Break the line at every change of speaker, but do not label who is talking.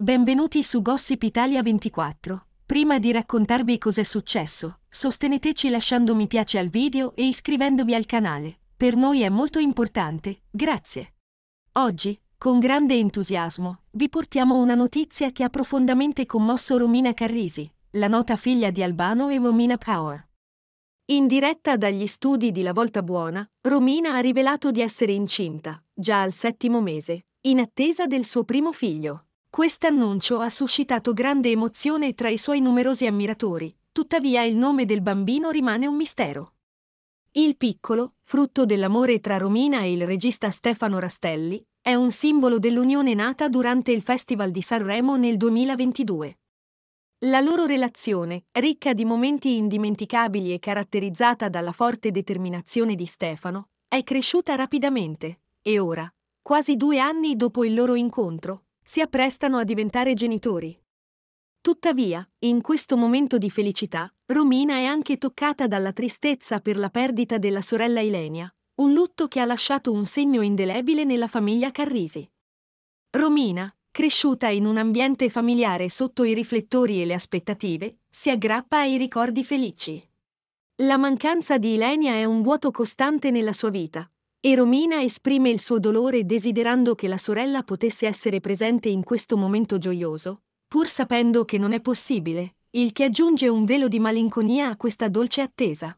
Benvenuti su Gossip Italia 24. Prima di raccontarvi cos'è successo, sosteneteci lasciando mi piace al video e iscrivendovi al canale. Per noi è molto importante, grazie. Oggi, con grande entusiasmo, vi portiamo una notizia che ha profondamente commosso Romina Carrisi, la nota figlia di Albano e Romina Power. In diretta dagli studi di La Volta Buona, Romina ha rivelato di essere incinta, già al settimo mese, in attesa del suo primo figlio. Quest'annuncio ha suscitato grande emozione tra i suoi numerosi ammiratori, tuttavia il nome del bambino rimane un mistero. Il piccolo, frutto dell'amore tra Romina e il regista Stefano Rastelli, è un simbolo dell'unione nata durante il Festival di Sanremo nel 2022. La loro relazione, ricca di momenti indimenticabili e caratterizzata dalla forte determinazione di Stefano, è cresciuta rapidamente, e ora, quasi due anni dopo il loro incontro, si apprestano a diventare genitori. Tuttavia, in questo momento di felicità, Romina è anche toccata dalla tristezza per la perdita della sorella Ilenia, un lutto che ha lasciato un segno indelebile nella famiglia Carrisi. Romina, cresciuta in un ambiente familiare sotto i riflettori e le aspettative, si aggrappa ai ricordi felici. La mancanza di Ilenia è un vuoto costante nella sua vita, e Romina esprime il suo dolore desiderando che la sorella potesse essere presente in questo momento gioioso, pur sapendo che non è possibile, il che aggiunge un velo di malinconia a questa dolce attesa.